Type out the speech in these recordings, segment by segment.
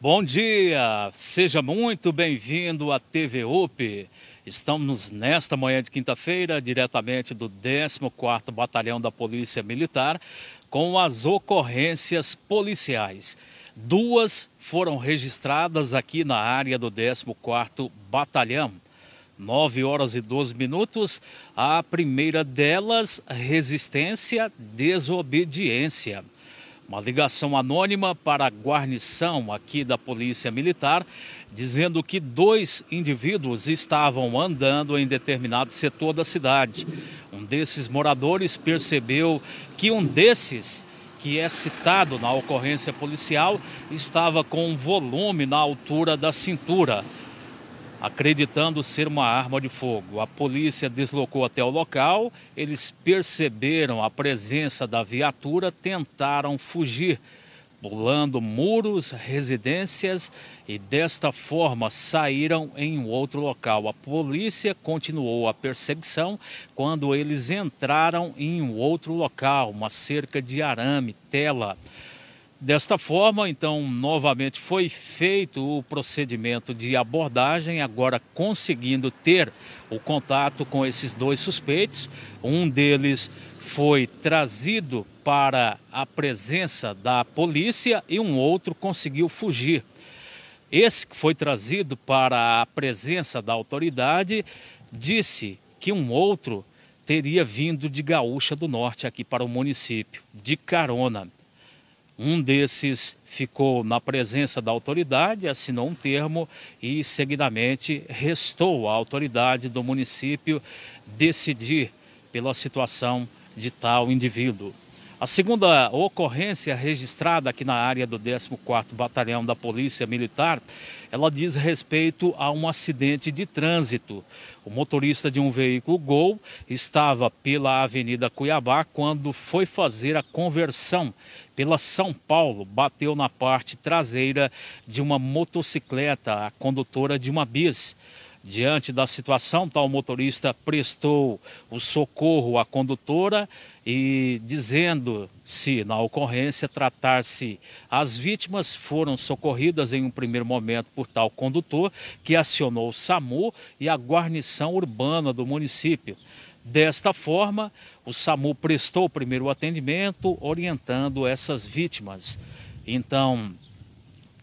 Bom dia, seja muito bem-vindo à TV UP. Estamos nesta manhã de quinta-feira, diretamente do 14º Batalhão da Polícia Militar, com as ocorrências policiais. Duas foram registradas aqui na área do 14º Batalhão. 9 horas e 12 minutos, a primeira delas, resistência, desobediência. Uma ligação anônima para a guarnição aqui da Polícia Militar, dizendo que dois indivíduos estavam andando em determinado setor da cidade. Um desses moradores percebeu que um desses que é citado na ocorrência policial estava com um volume na altura da cintura acreditando ser uma arma de fogo. A polícia deslocou até o local, eles perceberam a presença da viatura, tentaram fugir, pulando muros, residências e desta forma saíram em um outro local. A polícia continuou a perseguição quando eles entraram em um outro local, uma cerca de arame, tela. Desta forma, então, novamente foi feito o procedimento de abordagem, agora conseguindo ter o contato com esses dois suspeitos. Um deles foi trazido para a presença da polícia e um outro conseguiu fugir. Esse que foi trazido para a presença da autoridade disse que um outro teria vindo de Gaúcha do Norte aqui para o município, de carona. Um desses ficou na presença da autoridade, assinou um termo e, seguidamente, restou à autoridade do município decidir pela situação de tal indivíduo. A segunda ocorrência registrada aqui na área do 14º Batalhão da Polícia Militar, ela diz respeito a um acidente de trânsito. O motorista de um veículo Gol estava pela Avenida Cuiabá quando foi fazer a conversão pela São Paulo, bateu na parte traseira de uma motocicleta, a condutora de uma bis. Diante da situação, tal motorista prestou o socorro à condutora e dizendo-se na ocorrência tratar-se as vítimas foram socorridas em um primeiro momento por tal condutor que acionou o SAMU e a guarnição urbana do município. Desta forma, o SAMU prestou o primeiro atendimento orientando essas vítimas. Então,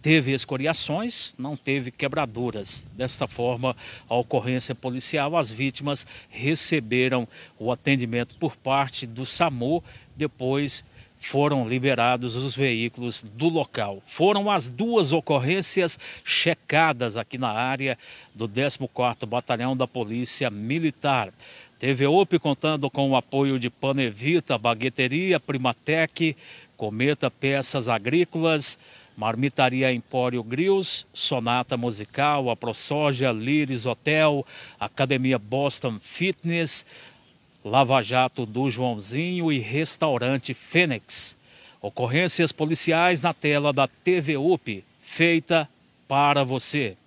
teve escoriações, não teve quebraduras. Desta forma, a ocorrência policial, as vítimas receberam o atendimento por parte do SAMU, depois foram liberados os veículos do local. Foram as duas ocorrências checadas aqui na área do 14º Batalhão da Polícia Militar. TVUP contando com o apoio de Panevita, Bagueteria, Primatec, Cometa Peças Agrícolas, Marmitaria Empório Grills, Sonata Musical, a ProSoja, Liris Hotel, Academia Boston Fitness, Lava Jato do Joãozinho e Restaurante Fênix. Ocorrências policiais na tela da TV UP, feita para você.